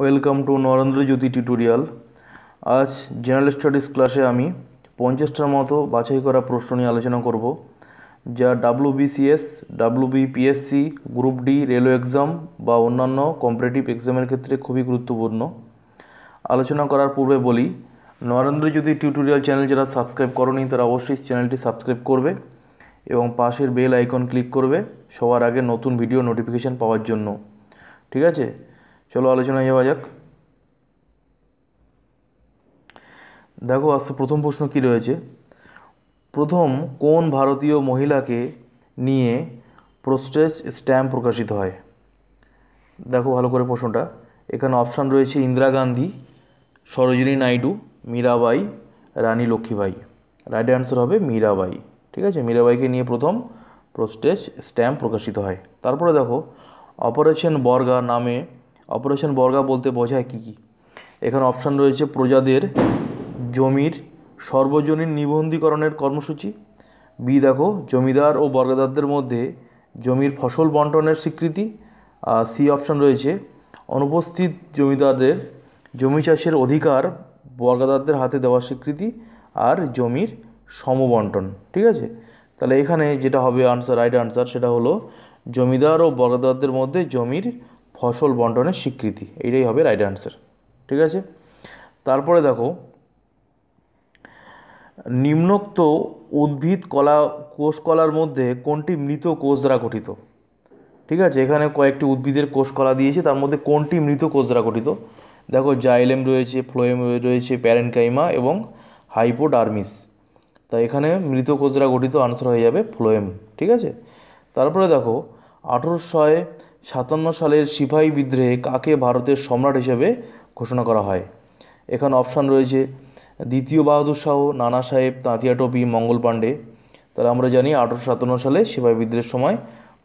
welcome to Narendra Jyoti Tutorial আজ general studies ক্লাসে আমি পঞ্চাশটার মতো বাছাই করা প্রশ্ন নিয়ে আলোচনা করব যা WBCS BPSC group D railway exam বা অন্যান্য কম্পিটিটিভ এক্সামের ক্ষেত্রে খুবই গুরুত্বপূর্ণ আলোচনা করার পূর্বে বলি নরেন্দ্র জ্যোতি টিউটোরিয়াল চ্যানেল যারা সাবস্ক্রাইব করনি তারা অবশ্যই চ্যানেলটি সাবস্ক্রাইব করবে এবং পাশের বেল আইকন ক্লিক করবে সবার আগে নতুন ভিডিও নোটিফিকেশান পাওয়ার জন্য ঠিক আছে চলো আলোচনায় যাওয়া যাক দেখো আজকে প্রথম প্রশ্ন কি রয়েছে প্রথম কোন ভারতীয় মহিলাকে নিয়ে প্রোস্টেজ স্ট্যাম্প প্রকাশিত হয় দেখো ভালো করে প্রশ্নটা এখানে অপশান রয়েছে ইন্দিরা গান্ধী সরোজিনী নাইডু মীরাবাই রানী লক্ষ্মীবাই রাইট অ্যান্সার হবে মীরাবাই ঠিক আছে মীরাবাইকে নিয়ে প্রথম প্রোস্টেজ স্ট্যাম্প প্রকাশিত হয় তারপরে দেখো অপারেশন বর্গা নামে অপারেশন বর্গা বলতে বোঝায় কী কী এখানে অপশান রয়েছে প্রজাদের জমির সর্বজনীন নিবন্ধীকরণের কর্মসূচি বি দেখো জমিদার ও বর্গাদারদের মধ্যে জমির ফসল বন্টনের স্বীকৃতি সি অপশান রয়েছে অনুপস্থিত জমিদারদের জমি চাষের অধিকার বর্গাদারদের হাতে দেওয়ার স্বীকৃতি আর জমির সমবন্টন ঠিক আছে তাহলে এখানে যেটা হবে আনসার রাইট আনসার সেটা হলো জমিদার ও বর্গাদারদের মধ্যে জমির ফসল বন্টনের স্বীকৃতি এইটাই হবে রাইট অ্যান্সার ঠিক আছে তারপরে দেখো নিম্নোক্ত উদ্ভিদ কলা কোষকলার মধ্যে কোনটি মৃত কোষ দ্বারা গঠিত ঠিক আছে এখানে কয়েকটি উদ্ভিদের কোষকলা দিয়েছে তার মধ্যে কোনটি মৃত কোষ দ্বারা গঠিত দেখো জাইলেম রয়েছে ফ্লোয়েম রয়েছে প্যারেনকাইমা এবং হাইপোডার্মিস তা এখানে মৃত কোষ দ্বারা গঠিত আনসার হয়ে যাবে ফ্লোয়েম ঠিক আছে তারপরে দেখো আঠেরোশয় সাতান্ন সালের সিপাহি বিদ্রোহে কাকে ভারতের সম্রাট হিসেবে ঘোষণা করা হয় এখানে অপশান রয়েছে দ্বিতীয় বাহাদুর শাহ নানা সাহেব তাঁতিয়া টপি মঙ্গল পাণ্ডে তাহলে আমরা জানি আঠারোশো সাতান্ন সালে সিপাহী বিদ্রোহের সময়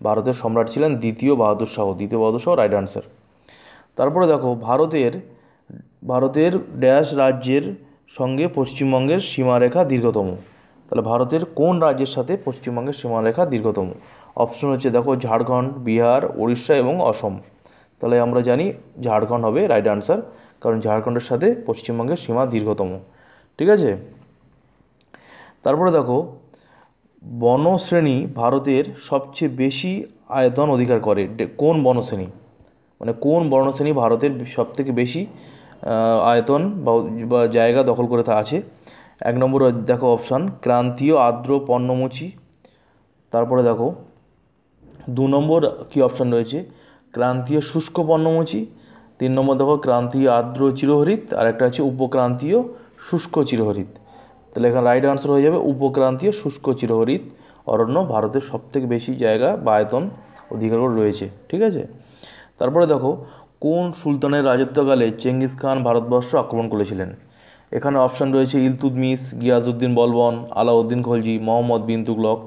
ভারতের সম্রাট ছিলেন দ্বিতীয় বাহাদুর শাহ দ্বিতীয় বাহাদুর শাহ রাইট আনসার তারপরে দেখো ভারতের ভারতের ড্যাশ রাজ্যের সঙ্গে পশ্চিমবঙ্গের সীমারেখা দীর্ঘতম তাহলে ভারতের কোন রাজ্যের সাথে পশ্চিমবঙ্গের সীমারেখা দীর্ঘতম অপশন হচ্ছে দেখো ঝাড়খণ্ড বিহার উড়িষ্যা এবং অসম তাহলে আমরা জানি ঝাড়খণ্ড হবে রাইট আনসার কারণ ঝাড়খণ্ডের সাথে পশ্চিমবঙ্গের সীমা দীর্ঘতম ঠিক আছে তারপরে দেখো বনশ্রেণী ভারতের সবচেয়ে বেশি আয়তন অধিকার করে কোন বনশ্রেণী মানে কোন বর্ণশ্রেণী ভারতের সবথেকে বেশি আয়তন বা জায়গা দখল করে তা আছে এক নম্বর দেখো অপশান ক্রান্তীয় আর্দ্র পর্ণমোচী তারপরে দেখো দু নম্বর কী অপশান রয়েছে ক্রান্তীয় শুষ্ক পর্ণমোচী তিন নম্বর দেখো ক্রান্তীয় আর্দ্র চিরহরিত আর একটা হচ্ছে উপক্রান্তীয় শুষ্ক চিরহরিত তাহলে এখানে রাইট আনসার হয়ে যাবে উপক্রান্তীয় শুষ্ক চিরহরিত অরণ্য ভারতের সবথেকে বেশি জায়গা বা আয়তন অধিকার রয়েছে ঠিক আছে তারপরে দেখো কোন সুলতানের রাজত্বকালে চেঙ্গিস খান ভারতবর্ষ আক্রমণ করেছিলেন এখানে অপশান রয়েছে ইলতুদমিস গিয়াজউদ্দিন বলবন আলাউদ্দিন খলজি মোহাম্মদ বিন তুগলক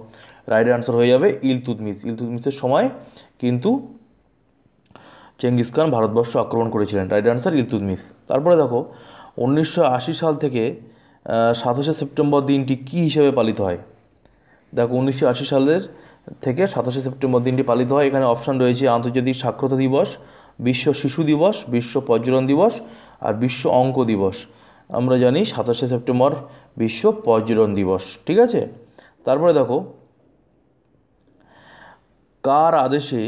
রাইট অ্যান্সার হয়ে যাবে ইলতুতমিস ইলতুতমিসের সময় কিন্তু চেঙ্গিস খান ভারতবর্ষ আক্রমণ করেছিলেন রাইট অ্যান্সার ইলতুতমিস তারপরে দেখো উনিশশো সাল থেকে সাতাশে সেপ্টেম্বর দিনটি কী হিসেবে পালিত হয় দেখো উনিশশো সালের থেকে সাতাশে সেপ্টেম্বর দিনটি পালিত হয় এখানে অপশান রয়েছে আন্তর্জাতিক সাক্ষরতা দিবস বিশ্ব শিশু দিবস বিশ্ব পর্যটন দিবস আর বিশ্ব অঙ্ক দিবস আমরা জানি সাতাশে সেপ্টেম্বর বিশ্ব পর্যটন দিবস ঠিক আছে তারপরে দেখো কার আদেশে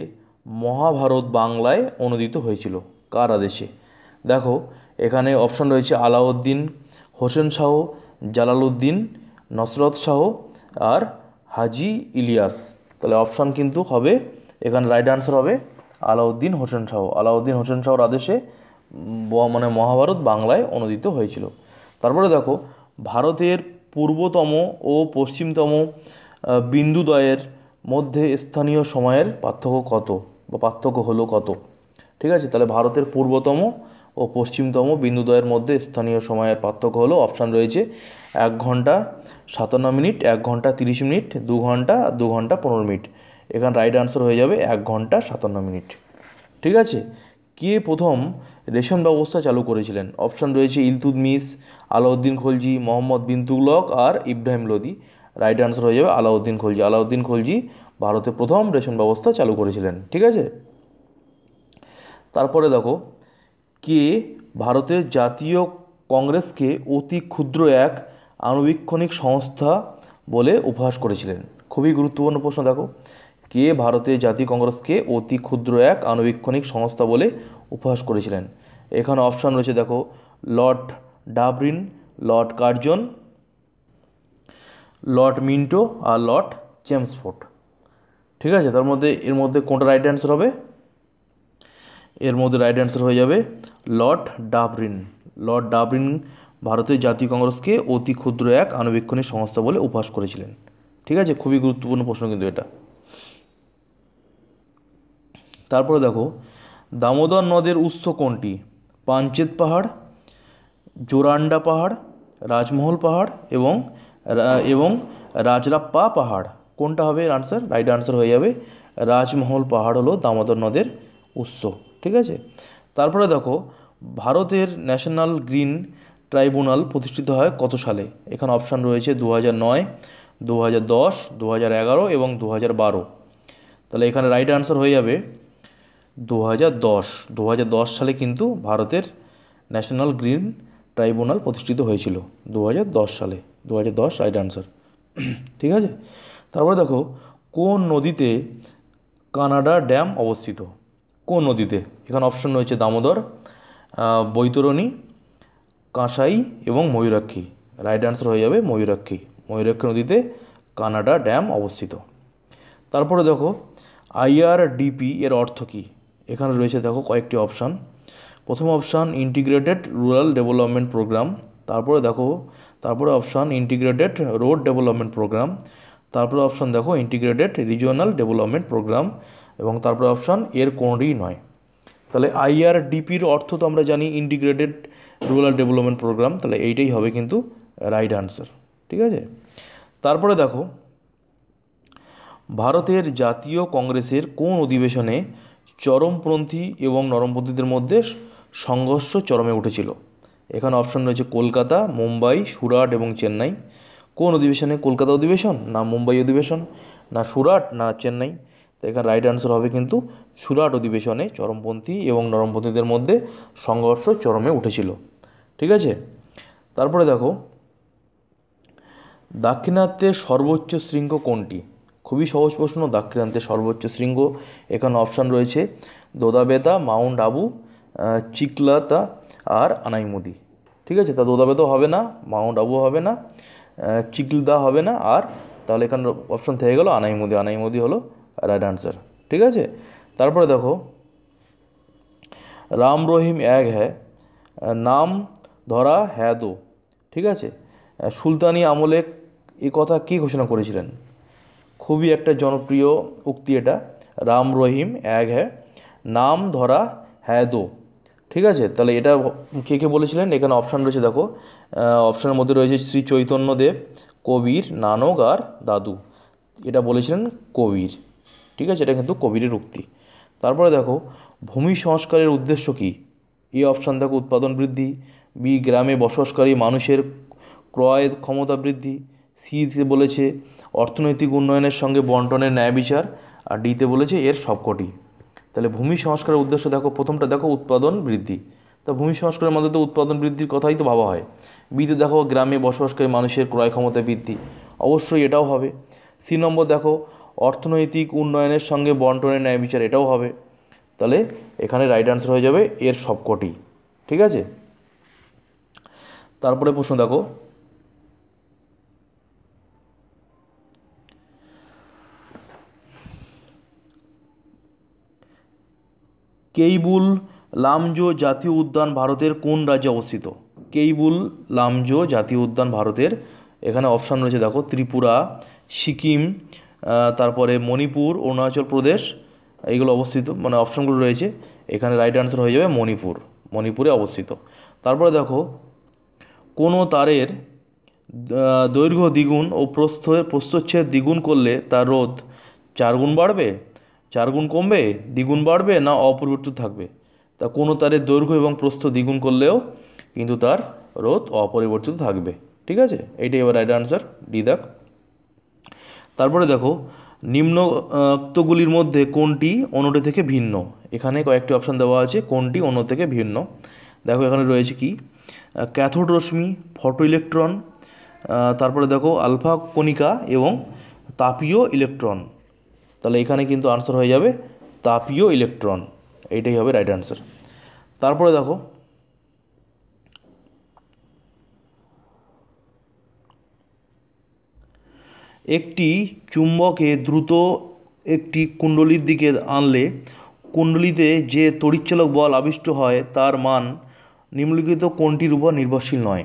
মহাভারত বাংলায় অনূদিত হয়েছিল কার আদেশে দেখো এখানে অপশন রয়েছে আলাউদ্দিন হোসেন শাহ জালালউদ্দিন নসরত শাহ আর হাজি ইলিয়াস তাহলে অপশান কিন্তু হবে এখানে রাইট আনসার হবে আলাউদ্দিন হোসেন শাহ আলাউদ্দিন হোসেন শাহর আদেশে মানে মহাভারত বাংলায় অনুদিত হয়েছিল তারপরে দেখো ভারতের পূর্বতম ও পশ্চিমতম বিন্দুদয়ের মধ্যে স্থানীয় সময়ের পার্থক্য কত বা পার্থক্য হলো কত ঠিক আছে তাহলে ভারতের পূর্বতম ও পশ্চিমতম বিন্দুদ্বয়ের মধ্যে স্থানীয় সময়ের পার্থক্য হলো অপশান রয়েছে এক ঘন্টা সাতান্ন মিনিট এক ঘন্টা তিরিশ মিনিট দু ঘন্টা দু ঘন্টা পনেরো মিনিট এখানে রাইট আনসার হয়ে যাবে এক ঘন্টা সাতান্ন মিনিট ঠিক আছে কে প্রথম রেশন ব্যবস্থা চালু করেছিলেন অপশান রয়েছে ইলতুদমিস আলাউদ্দিন খলজি মোহাম্মদ বিন তুগলক আর ইব্রাহিম লোদি রাইট অ্যান্সার হয়ে যাবে আলাউদ্দিন খলজি আলাউদ্দিন খলজি ভারতে প্রথম রেশন ব্যবস্থা চালু করেছিলেন ঠিক আছে তারপরে দেখো কে ভারতের জাতীয় কংগ্রেসকে অতি ক্ষুদ্র এক আণুবীক্ষণিক সংস্থা বলে উপহাস করেছিলেন খুবই গুরুত্বপূর্ণ প্রশ্ন দেখো কে ভারতের জাতীয় কংগ্রেসকে অতি ক্ষুদ্র এক আণুবীক্ষণিক সংস্থা বলে উপহাস করেছিলেন এখানে অপশান রয়েছে দেখো Lord Dufferin Lord Curzon Lord Minto আর লর্ড চেমসফোর্ড ঠিক আছে তার মধ্যে এর মধ্যে কোনটা রাইট অ্যান্সার হবে এর মধ্যে রাইট অ্যান্সার হয়ে যাবে লর্ড ডাবরিন লর্ড ডাবরিন ভারতের জাতীয় কংগ্রেসকে অতি ক্ষুদ্র এক আণুবীক্ষণিক সংস্থা বলে উপহাস করেছিলেন ঠিক আছে খুবই গুরুত্বপূর্ণ প্রশ্ন কিন্তু এটা তারপরে দেখো দামোদর নদের উৎস কোনটি পাঞ্চেত পাহাড় জোরান্ডা পাহাড় রাজমহল পাহাড় এবং এবং রাজরাপ্পা পাহাড় কোনটা হবে এর আনসার রাইট আনসার হয়ে যাবে রাজমহল পাহাড় হলো দামোদর নদের উৎস ঠিক আছে তারপরে দেখো ভারতের ন্যাশনাল গ্রিন ট্রাইব্যুনাল প্রতিষ্ঠিত হয় কত সালে এখানে অপশান রয়েছে দু হাজার নয় দু হাজার দশ দু হাজার এগারো এবং দু হাজার বারো তাহলে এখানে রাইট আনসার হয়ে যাবে দু হাজার দশ দু হাজার দশ সালে কিন্তু ভারতের ন্যাশনাল গ্রিন ট্রাইব্যুনাল প্রতিষ্ঠিত হয়েছিল দু হাজার দশ সালে দু হাজার দশ রাইট আনসার ঠিক আছে তারপরে দেখো কোন নদীতে কানাডা ড্যাম অবস্থিত কোন নদীতে এখানে অপশন রয়েছে দামোদর বৈতরণী কাঁসাই এবং ময়ূরাক্ষী রাইট আনসার হয়ে যাবে ময়ূরাক্ষী ময়ূরাক্ষী নদীতে কানাডা ড্যাম অবস্থিত তারপরে দেখো আইআরডিপি এর অর্থ কী এখানে রয়েছে দেখো কয়েকটি অপশান প্রথম option integrated rural development programme তারপরে দেখো তারপরে option integrated road development programme তারপরে অপশান দেখো ইন্টিগ্রেটেড রিজিওনাল ডেভেলপমেন্ট প্রোগ্রাম এবং তারপরে অপশান এর কোনোটি নয় তাহলে আইআরডিপির অর্থ তো আমরা জানি ইন্টিগ্রেটেড রুরাল ডেভেলপমেন্ট প্রোগ্রাম তাহলে এইটাই হবে কিন্তু রাইট আনসার ঠিক আছে তারপরে দেখো ভারতের জাতীয় কংগ্রেসের কোন অধিবেশনে চরমপন্থী এবং নরমপন্থীদের মধ্যে সংঘর্ষ চরমে উঠেছিল এখানে অপশন রয়েছে কলকাতা মুম্বাই সুরাট এবং চেন্নাই কোন অধিবেশনে কলকাতা অধিবেশন না মুম্বাই অধিবেশন না সুরাট না চেন্নাই তো এখানে রাইট আনসার হবে কিন্তু সুরাট অধিবেশনে চরমপন্থী এবং নরমপন্থীদের মধ্যে সংঘর্ষ চরমে উঠেছিল ঠিক আছে তারপরে দেখো দাক্ষিণাত্যের সর্বোচ্চ শৃঙ্গ কোনটি খুবই সহজ প্রশ্ন দাক্ষিণাত্যের সর্বোচ্চ শৃঙ্গ এখানে অপশান রয়েছে দোদাবেতা মাউন্ট আবু চিকলাতা আর আনাইমুদি ঠিক আছে তা দোদাবেদও হবে না মাউন্ট আবু হবে না চিকলদা হবে না আর তাহলে এখানে অপশন থেকে গেল আনাইমুদি মোদি হলো রাইট আনসার ঠিক আছে তারপরে দেখো রাম রহিম এক হ্যাঁ নাম ধরা হ্যাঁ দো ঠিক আছে সুলতানি আমলে এ কথা কি ঘোষণা করেছিলেন খুবই একটা জনপ্রিয় উক্তি এটা রাম রহিম এক হ্যাঁ নাম ধরা হ্যাঁ দো ঠিক আছে তাহলে এটা কে কে বলেছিলেন এখানে অপশান রয়েছে দেখো অপশানের মধ্যে রয়েছে শ্রী চৈতন্যদেব কবির নানক আর দাদু এটা বলেছিলেন কবির ঠিক আছে এটা কিন্তু কবিরের উক্তি তারপরে দেখো ভূমি সংস্কারের উদ্দেশ্য কী এই অপশান দেখো উৎপাদন বৃদ্ধি বি গ্রামে বসবাসকারী মানুষের ক্রয় ক্ষমতা বৃদ্ধি সিতে বলেছে অর্থনৈতিক উন্নয়নের সঙ্গে বন্টনের ন্যায় বিচার আর ডিতে বলেছে এর সবকটি তাহলে ভূমি সংস্কারের উদ্দেশ্য দেখো প্রথমটা দেখো উৎপাদন বৃদ্ধি তা ভূমি সংস্কারের মধ্যে তো উৎপাদন বৃদ্ধির কথাই তো ভাবা হয় বিতে দেখো গ্রামে বসবাসকারী মানুষের ক্রয় ক্ষমতা বৃদ্ধি অবশ্যই এটাও হবে সি নম্বর দেখো অর্থনৈতিক উন্নয়নের সঙ্গে বন্টনের ন্যায় বিচার এটাও হবে তাহলে এখানে রাইট আনসার হয়ে যাবে এর সবকটি ঠিক আছে তারপরে প্রশ্ন দেখো কেইবুল লামজো জাতীয় উদ্যান ভারতের কোন রাজ্যে অবস্থিত কেইবুল লামজো জাতীয় উদ্যান ভারতের এখানে অপশান রয়েছে দেখো ত্রিপুরা সিকিম তারপরে মণিপুর অরুণাচল প্রদেশ এইগুলো অবস্থিত মানে অপশানগুলো রয়েছে এখানে রাইট আনসার হয়ে যাবে মণিপুর মণিপুরে অবস্থিত তারপরে দেখো কোনো তারের দৈর্ঘ্য দ্বিগুণ ও প্রস্থ প্রস্থচ্ছেদ দ্বিগুণ করলে তার রোধ চার গুণ বাড়বে চার গুণ কমবে দ্বিগুণ বাড়বে না অপরিবর্তিত থাকবে তা কোনো তারের দৈর্ঘ্য এবং প্রস্থ দ্বিগুণ করলেও কিন্তু তার রোধ অপরিবর্তিত থাকবে ঠিক আছে এইটাই এবার রাইট আনসার ডি দেখ তারপরে দেখো নিম্নক্তগুলির মধ্যে কোনটি অন্যটি থেকে ভিন্ন এখানে কয়েকটি অপশান দেওয়া আছে কোনটি অন্য থেকে ভিন্ন দেখো এখানে রয়েছে কি ক্যাথোড রশ্মি ফটো ইলেকট্রন তারপরে দেখো আলফা কণিকা এবং তাপীয় ইলেকট্রন তাহলে এখানে কিন্তু আনসার হয়ে যাবে তাপীয় ইলেকট্রন এইটাই হবে রাইট আনসার তারপরে দেখো একটি চুম্বকে দ্রুত একটি কুণ্ডলির দিকে আনলে কুণ্ডলিতে যে তড়িৎচালক বল আবিষ্ট হয় তার মান নিম্নলিখিত কোনটির উপর নির্ভরশীল নয়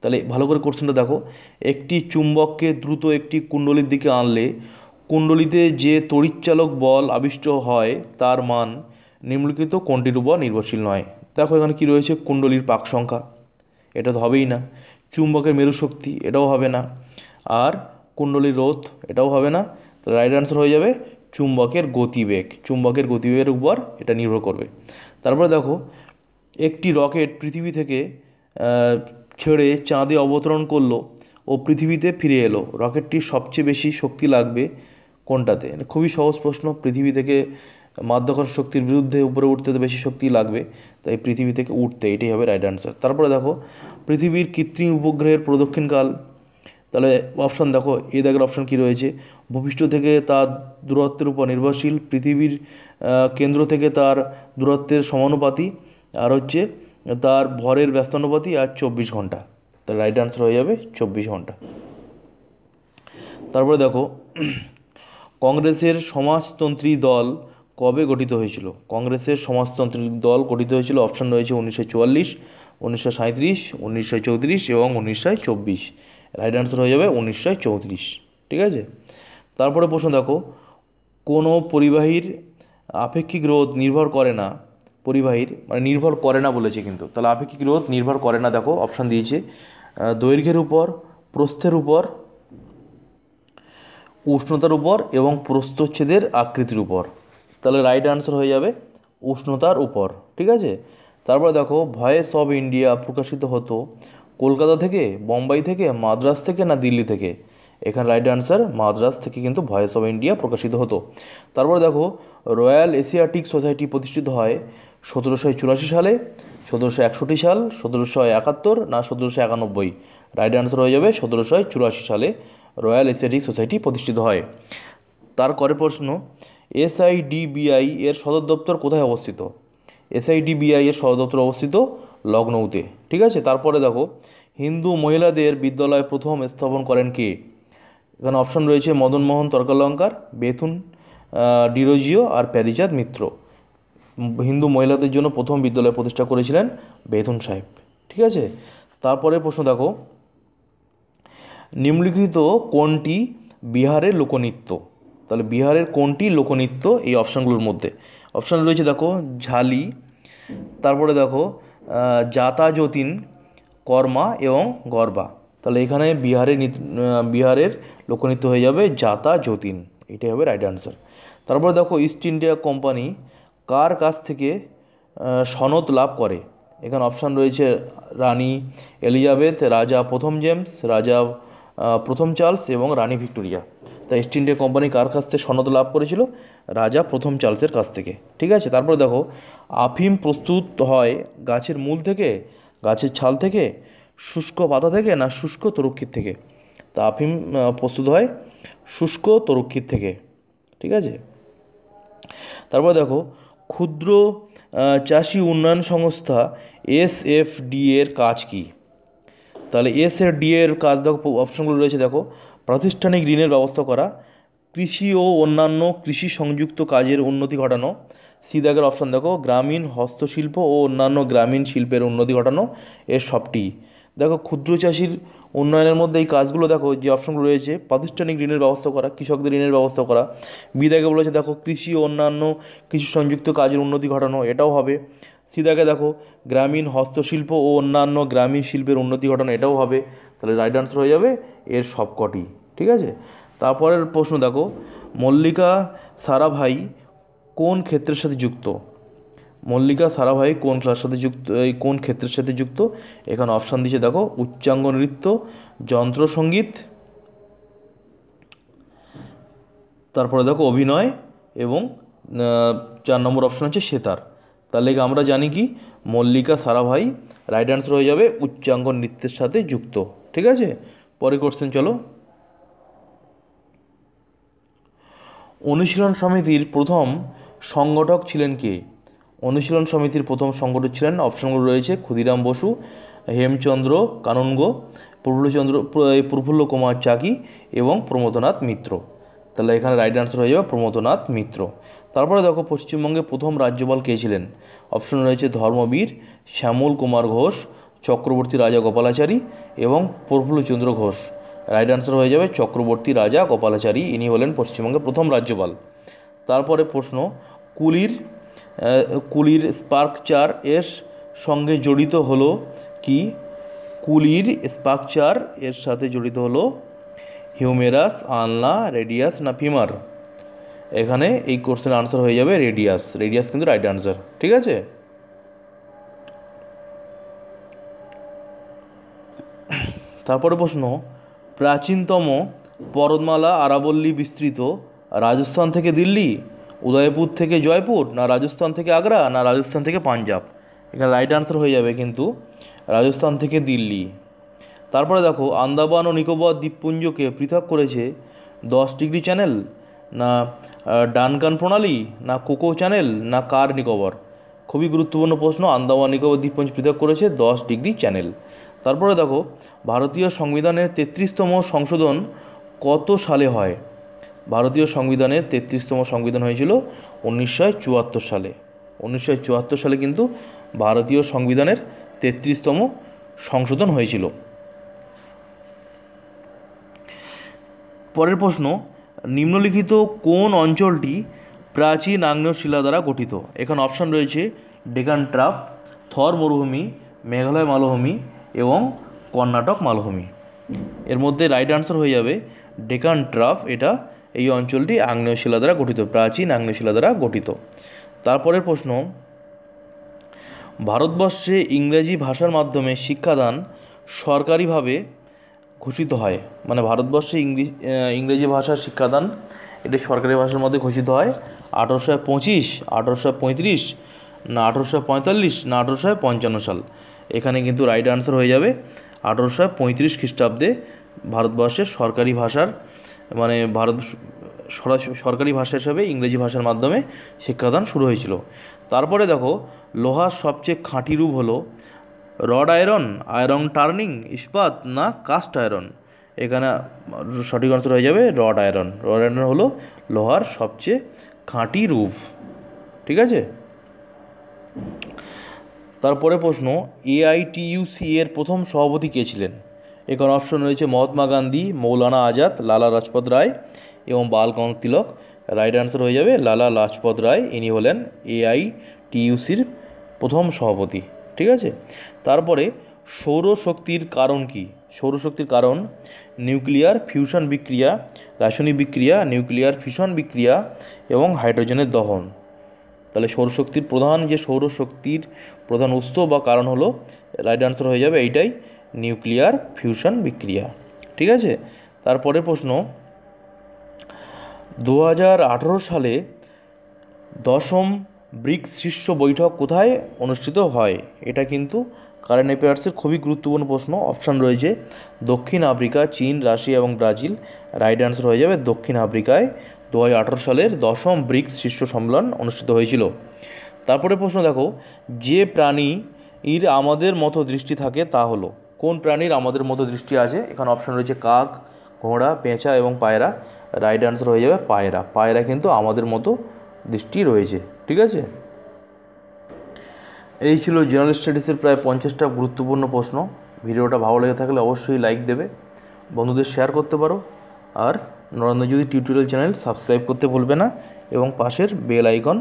তাহলে ভালো করে কোশ্চেনটা দেখো একটি চুম্বককে দ্রুত একটি কুণ্ডলির দিকে আনলে কুণ্ডলীতে যে তড়িৎচালক বল আবিষ্ট হয় তার মান নিম্নলিখিত কোনটির উপর নির্ভরশীল নয় দেখো এখানে কী রয়েছে কুণ্ডলীর পাক সংখ্যা এটা তো হবেই না চুম্বকের মেরুশক্তি এটাও হবে না আর কুণ্ডলীর রোধ এটাও হবে না তো রাইট অ্যান্সার হয়ে যাবে চুম্বকের গতিবেগ চুম্বকের গতিবেগের উপর এটা নির্ভর করবে তারপরে দেখো একটি রকেট পৃথিবী থেকে ছেড়ে চাঁদে অবতরণ করলো ও পৃথিবীতে ফিরে এলো রকেটটির সবচেয়ে বেশি শক্তি লাগবে কোনটাতে খুবই সহজ প্রশ্ন পৃথিবী থেকে মাধ্যাকর্ষণ শক্তির বিরুদ্ধে উপরে উঠতে তো বেশি শক্তি লাগবে তাই পৃথিবী থেকে উঠতে এটাই হবে রাইট অ্যান্সার তারপরে দেখো পৃথিবীর কৃত্রিম উপগ্রহের প্রদক্ষিণকাল তাহলে অপশান দেখো এ দেখার অপশান কী রয়েছে ভূপৃষ্ঠ থেকে তার দূরত্বের উপর নির্ভরশীল পৃথিবীর কেন্দ্র থেকে তার দূরত্বের সমানুপাতি আর হচ্ছে তার ভরের ব্যস্তানুপাতি আর চব্বিশ ঘন্টা তার রাইট অ্যান্সার হয়ে যাবে চব্বিশ ঘন্টা তারপরে দেখো কংগ্রেসের সমাজতন্ত্রী দল কবে গঠিত হয়েছিল কংগ্রেসের সমাজতন্ত্রী দল গঠিত হয়েছিল অপশান রয়েছে উনিশশো চুয়াল্লিশ উনিশশো সাঁত্রিশ উনিশশো চৌত্রিশ এবং উনিশশো চব্বিশ রাইট আনসার হয়ে যাবে উনিশশো চৌত্রিশ ঠিক আছে তারপরে প্রশ্ন দেখো কোনো পরিবাহীর আপেক্ষিক রোধ নির্ভর করে না পরিবাহীর মানে নির্ভর করে না বলেছে কিন্তু তাহলে আপেক্ষিক রোধ নির্ভর করে না দেখো অপশান দিয়েছে দৈর্ঘ্যের উপর প্রস্থের উপর উষ্ণতার উপর এবং প্রস্তচ্ছেদের আকৃতির উপর তাহলে রাইট আনসার হয়ে যাবে উষ্ণতার উপর ঠিক আছে তারপরে দেখো ভয়েস অব ইন্ডিয়া প্রকাশিত হতো কলকাতা থেকে বোম্বাই থেকে মাদ্রাস থেকে না দিল্লি থেকে এখানে রাইট আনসার মাদ্রাস থেকে কিন্তু ভয়েস অব ইন্ডিয়া প্রকাশিত হতো তারপরে দেখো রয়্যাল এশিয়াটিক সোসাইটি প্রতিষ্ঠিত হয় সতেরোশো চুরাশি সালে সতেরোশো একষট্টি সাল সতেরোশো একাত্তর না সতেরোশো একানব্বই রাইট আনসার হয়ে যাবে সতেরোশো চুরাশি সালে রয়্যাল এশিয়াটিক সোসাইটি প্রতিষ্ঠিত হয় তার করে প্রশ্ন এসআইডিবিআই এর সদর দপ্তর কোথায় অবস্থিত এসআইডিবিআই এর সদর দপ্তর অবস্থিত লখনৌতে ঠিক আছে তারপরে দেখো হিন্দু মহিলাদের বিদ্যালয় প্রথম স্থাপন করেন কে এখানে অপশন রয়েছে মদনমোহন তর্কালঙ্কার বেথুন ডিরোজিও আর প্যারিচাঁদ মিত্র হিন্দু মহিলাদের জন্য প্রথম বিদ্যালয় প্রতিষ্ঠা করেছিলেন বেথুন সাহেব ঠিক আছে তারপরে প্রশ্ন দেখো নিম্নলিখিত কোনটি বিহারের লোকনৃত্য তাহলে বিহারের কোনটি লোকনৃত্য এই অপশানগুলোর মধ্যে অপশান রয়েছে দেখো ঝালি তারপরে দেখো জাতা যতীন কর্মা এবং গর্বা তাহলে এখানে বিহারের বিহারের লোকনৃত্য হয়ে যাবে জাতা যতীন এটাই হবে রাইট অ্যান্সার তারপরে দেখো ইস্ট ইন্ডিয়া কোম্পানি কার কাছ থেকে সনদ লাভ করে এখানে অপশান রয়েছে রানী এলিজাবেথ রাজা প্রথম জেমস রাজা প্রথম চার্লস এবং রানী ভিক্টোরিয়া তা ইস্ট ইন্ডিয়া কোম্পানি কার কাছ থেকে সনদ লাভ করেছিল রাজা প্রথম চার্লসের কাছ থেকে ঠিক আছে তারপরে দেখো আফিম প্রস্তুত হয় গাছের মূল থেকে গাছের ছাল থেকে শুষ্ক পাতা থেকে না শুষ্ক তরক্ষীর থেকে তা আফিম প্রস্তুত হয় শুষ্ক তরক্ষীর থেকে ঠিক আছে তারপরে দেখো ক্ষুদ্র চাষি উন্নয়ন সংস্থা এস এফ ডি এর কাজ কী তাহলে এস এর ডি এর কাজ দেখো অপশনগুলো রয়েছে দেখো প্রাতিষ্ঠানিক ঋণের ব্যবস্থা করা কৃষি ও অন্যান্য কৃষি সংযুক্ত কাজের উন্নতি ঘটানো সিদাগের অপশন অপশান দেখো গ্রামীণ হস্তশিল্প ও অন্যান্য গ্রামীণ শিল্পের উন্নতি ঘটানো এর সবটি দেখো ক্ষুদ্র চাষির উন্নয়নের মধ্যে এই কাজগুলো দেখো যে অপশনগুলো রয়েছে প্রাতিষ্ঠানিক ঋণের ব্যবস্থা করা কৃষকদের ঋণের ব্যবস্থা করা বিদায়কে বলেছে দেখো কৃষি ও অন্যান্য কৃষি সংযুক্ত কাজের উন্নতি ঘটানো এটাও হবে সিদাকে দেখো গ্রামীণ হস্তশিল্প ও অন্যান্য গ্রামীণ শিল্পের উন্নতি ঘটানো এটাও হবে তাহলে রাইট আনসার হয়ে যাবে এর সবকটি ঠিক আছে তারপরের প্রশ্ন দেখো মল্লিকা সারাভাই কোন ক্ষেত্রের সাথে যুক্ত মল্লিকা সারাভাই কোন ক্লাস সাথে যুক্ত এই কোন ক্ষেত্রের সাথে যুক্ত এখানে অপশান দিচ্ছে দেখো উচ্চাঙ্গ নৃত্য যন্ত্রসঙ্গীত তারপরে দেখো অভিনয় এবং চার নম্বর অপশান হচ্ছে সেতার তাহলে আমরা জানি কি মল্লিকা সারাভাই রাইট অ্যান্সার হয়ে যাবে উচ্চাঙ্গ নৃত্যের সাথে যুক্ত ঠিক আছে পরে কোশ্চেন চলো অনুশীলন সমিতির প্রথম সংগঠক ছিলেন কে অনুশীলন সমিতির প্রথম সংগঠক ছিলেন অপশনগুলো রয়েছে ক্ষুদিরাম বসু হেমচন্দ্র কাননগো প্রফুল্লচন্দ্র প্রফুল্ল কুমার চাকি এবং প্রমোদনাথ মিত্র তাহলে এখানে রাইট অ্যান্সার হয়ে যাবে প্রমোদনাথ মিত্র তারপরে দেখো পশ্চিমবঙ্গে প্রথম রাজ্যপাল কে ছিলেন অপশন রয়েছে ধর্মবীর শ্যামল কুমার ঘোষ চক্রবর্তী রাজা গোপালাচারী এবং প্রফুল্লচন্দ্র ঘোষ রাইট আনসার হয়ে যাবে চক্রবর্তী রাজা গোপালাচারী ইনি হলেন পশ্চিমবঙ্গের প্রথম রাজ্যপাল তারপরে প্রশ্ন কুলির কুলির স্পার্কচার এর সঙ্গে জড়িত হলো কি কুলির স্পার্কচার এর সাথে জড়িত হলো হিউমেরাস আনলা রেডিয়াস না ফিমার এখানে এই কোর্সের আনসার হয়ে যাবে রেডিয়াস রেডিয়াস কিন্তু রাইট আনসার ঠিক আছে তারপরে প্রশ্ন প্রাচীনতম পর্বতমালা আরাবল্লী বিস্তৃত রাজস্থান থেকে দিল্লি উদয়পুর থেকে জয়পুর না রাজস্থান থেকে আগ্রা না রাজস্থান থেকে পাঞ্জাব এখানে রাইট আনসার হয়ে যাবে কিন্তু রাজস্থান থেকে দিল্লি তারপরে দেখো আন্দামান ও নিকোবর দ্বীপপুঞ্জকে পৃথক করেছে দশ ডিগ্রি চ্যানেল না ডানকান প্রণালী না কোকো চ্যানেল না কার নিকোবর খুবই গুরুত্বপূর্ণ প্রশ্ন আন্দামান নিকোবর দ্বীপপুঞ্জ পৃথক করেছে দশ ডিগ্রি চ্যানেল তারপরে দেখো ভারতীয় সংবিধানের তেত্রিশতম সংশোধন কত সালে হয় ভারতীয় সংবিধানের তেত্রিশতম সংবিধান হয়েছিল উনিশশো সালে উনিশশো সালে কিন্তু ভারতীয় সংবিধানের তেত্রিশতম সংশোধন হয়েছিল পরের প্রশ্ন নিম্নলিখিত কোন অঞ্চলটি প্রাচীন আগ্নেয় শিলা দ্বারা গঠিত এখানে অপশান রয়েছে ডেকান ট্রাপ থর মরুভূমি মেঘালয় মালভূমি এবং কর্ণাটক মালভূমি এর মধ্যে রাইট আনসার হয়ে যাবে ডেকান ট্রাপ এটা এই অঞ্চলটি আগ্নেয় শিলা দ্বারা গঠিত প্রাচীন আগ্নেয় শিলা দ্বারা গঠিত তারপরের প্রশ্ন ভারতবর্ষে ইংরেজি ভাষার মাধ্যমে শিক্ষাদান সরকারিভাবে ঘোষিত হয় মানে ভারতবর্ষে ইংরেজি ইংরেজি ভাষার শিক্ষাদান এটি সরকারি ভাষার মধ্যে ঘোষিত হয় আঠেরোশো পঁচিশ আঠেরোশো পঁয়ত্রিশ না আঠেরোশো পঁয়তাল্লিশ না আঠেরোশো পঞ্চান্ন সাল এখানে কিন্তু রাইট আনসার হয়ে যাবে আঠেরোশো পঁয়ত্রিশ খ্রিস্টাব্দে ভারতবর্ষের সরকারি ভাষার মানে ভারত সরকারি ভাষা হিসাবে ইংরেজি ভাষার মাধ্যমে শিক্ষাদান শুরু হয়েছিল তারপরে দেখো লোহার সবচেয়ে খাঁটি রূপ হলো রড আয়রন আয়রন টার্নিং ইস্পাত না কাস্ট আয়রন এখানে সঠিক অনসার হয়ে যাবে রড আয়রন রড আয়রন হলো লোহার সবচেয়ে খাঁটি রূপ ঠিক আছে তারপরে প্রশ্ন এআইটিইউসি এর প্রথম সভাপতি কে ছিলেন এখানে অপশন রয়েছে মহাত্মা গান্ধী মৌলানা আজাদ লালা লাজপত রায় এবং বালকন তিলক রাইট আনসার হয়ে যাবে লালা লাজপত রায় ইনি হলেন এআইটিইউসির প্রথম সভাপতি ঠিক আছে তারপরে সৌরশক্তির কারণ কি সৌরশক্তির কারণ নিউক্লিয়ার ফিউশন বিক্রিয়া রাসায়নিক বিক্রিয়া নিউক্লিয়ার ফিউশন বিক্রিয়া এবং হাইড্রোজেনের দহন তাহলে সৌরশক্তির প্রধান যে সৌরশক্তির প্রধান উৎস বা কারণ হলো রাইট আনসার হয়ে যাবে এইটাই নিউক্লিয়ার ফিউশন বিক্রিয়া ঠিক আছে তারপরে প্রশ্ন দু সালে দশম ব্রিক্স শীর্ষ বৈঠক কোথায় অনুষ্ঠিত হয় এটা কিন্তু কারেন্ট অ্যাফেয়ার্সের খুবই গুরুত্বপূর্ণ প্রশ্ন অপশান রয়েছে দক্ষিণ আফ্রিকা চীন রাশিয়া এবং ব্রাজিল রাইট অ্যান্সার হয়ে যাবে দক্ষিণ আফ্রিকায় দু সালের দশম ব্রিক্স শীর্ষ সম্মেলন অনুষ্ঠিত হয়েছিল তারপরে প্রশ্ন দেখো যে প্রাণীর আমাদের মতো দৃষ্টি থাকে তা হলো কোন প্রাণীর আমাদের মতো দৃষ্টি আছে এখানে অপশান রয়েছে কাক ঘোড়া পেঁচা এবং পায়রা রাইট অ্যান্সার হয়ে যাবে পায়রা পায়রা কিন্তু আমাদের মতো দৃষ্টি রয়েছে ঠিক আছে এই ছিল জেনারেল স্টাডিসের প্রায় পঞ্চাশটা গুরুত্বপূর্ণ প্রশ্ন ভিডিওটা ভালো লেগে থাকলে অবশ্যই লাইক দেবে বন্ধুদের শেয়ার করতে পারো আর নরেন্দ্র যদি টিউটোরিয়াল চ্যানেল সাবস্ক্রাইব করতে ভুলবে না এবং পাশের বেল আইকন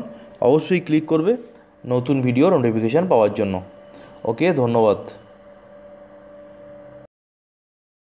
অবশ্যই ক্লিক করবে নতুন ভিডিওর নোটিফিকেশান পাওয়ার জন্য ওকে ধন্যবাদ